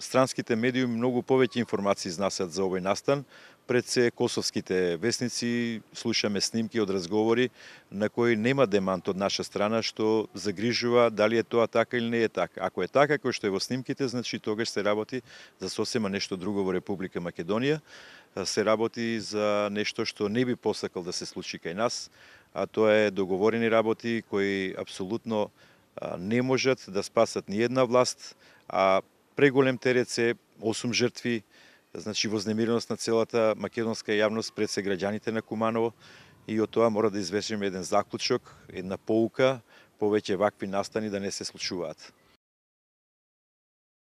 странските медиуми многу повеќе информации изнасят за овој настан, пред се косовските вестници, слушаме снимки од разговори на кои нема демант од наша страна што загрижува дали е тоа така или не е така. Ако е така како што е во снимките, значи тогаш се работи за сосема нешто друго во Република Македонија, се работи за нешто што не би посакал да се случи кај нас, а тоа е договорени работи кои апсолутно не можат да спасат ни една власт, а преголем терет се 8 жртви, значи вознемиреност на целата македонска јавност пред се граѓаните на Куманово и од тоа мора да извешиме еден заклучок, една поука, повеќе вакви настани да не се случуваат.